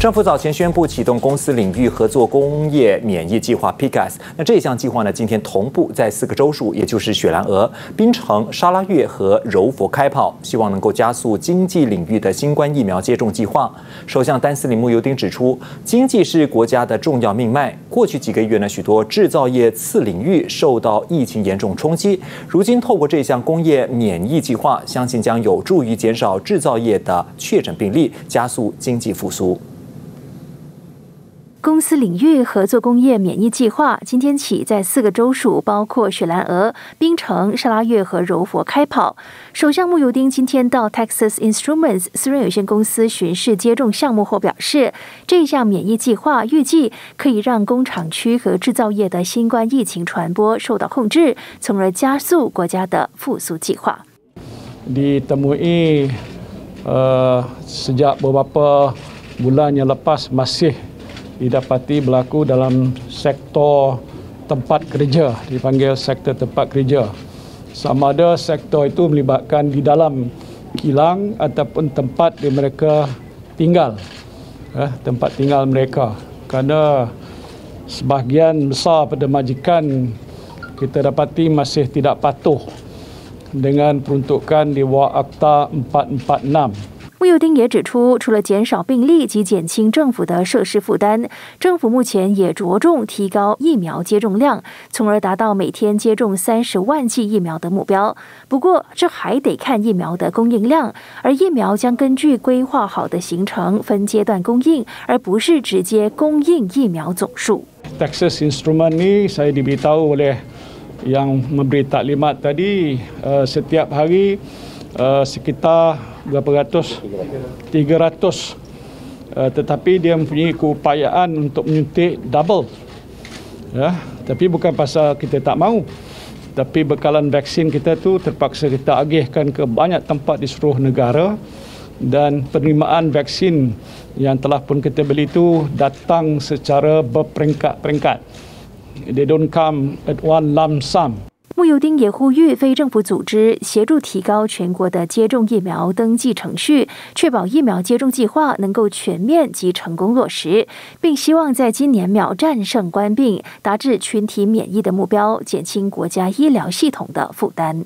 政府早前宣布启动公司领域合作工业免疫计划 （PICS）。那这项计划呢？今天同步在四个州属，也就是雪兰莪、槟城、沙拉越和柔佛开跑，希望能够加速经济领域的新冠疫苗接种计划。首相丹斯里穆尤丁指出，经济是国家的重要命脉。过去几个月呢，许多制造业次领域受到疫情严重冲击。如今透过这项工业免疫计划，相信将有助于减少制造业的确诊病例，加速经济复苏。公司领域合作工业免疫计划今天起在四个州属，包括雪兰莪、槟城、沙拉越和柔佛开跑。首相穆尤丁今天到 Texas Instruments 私人有限公司巡视接种项目后表示，这项免疫计划预计可以让工厂区和制造业的新冠疫情传播受到控制，从而加速国家的复苏计划。你同意？呃，自打爸爸婆 bulan lepas masih。didapati berlaku dalam sektor tempat kerja dipanggil sektor tempat kerja sama ada sektor itu melibatkan di dalam kilang ataupun tempat di mereka tinggal eh, tempat tinggal mereka kerana sebahagian besar pada majikan kita dapati masih tidak patuh dengan peruntukan di bawah Akta 穆尤丁也指出，除了减少病例及减轻政府的设施负担，政府目前也着重提高疫苗接种量，从而达到每天接种三十万剂疫苗的目标。不过，这还得看疫苗的供应量，而疫苗将根据规划好的行程分阶段供应，而不是直接供应疫苗总数。Texas instrument ni saya diberi tahu leh yang memberitaklimat tadi setiap hari. uh, sekitar berapa ratus? 300. Uh, eh, tetapi dia mempunyai keupayaan untuk menyuntik double. Ya, tapi bukan pasal kita tak mahu. Tapi bekalan vaksin kita tu terpaksa kita agihkan ke banyak tempat di seluruh negara dan penerimaan vaksin yang telah pun kita beli itu datang secara berperingkat-peringkat. They don't come at one lump sum. 穆尤丁也呼吁非政府组织协助提高全国的接种疫苗登记程序，确保疫苗接种计划能够全面及成功落实，并希望在今年秒战胜冠病，达至群体免疫的目标，减轻国家医疗系统的负担。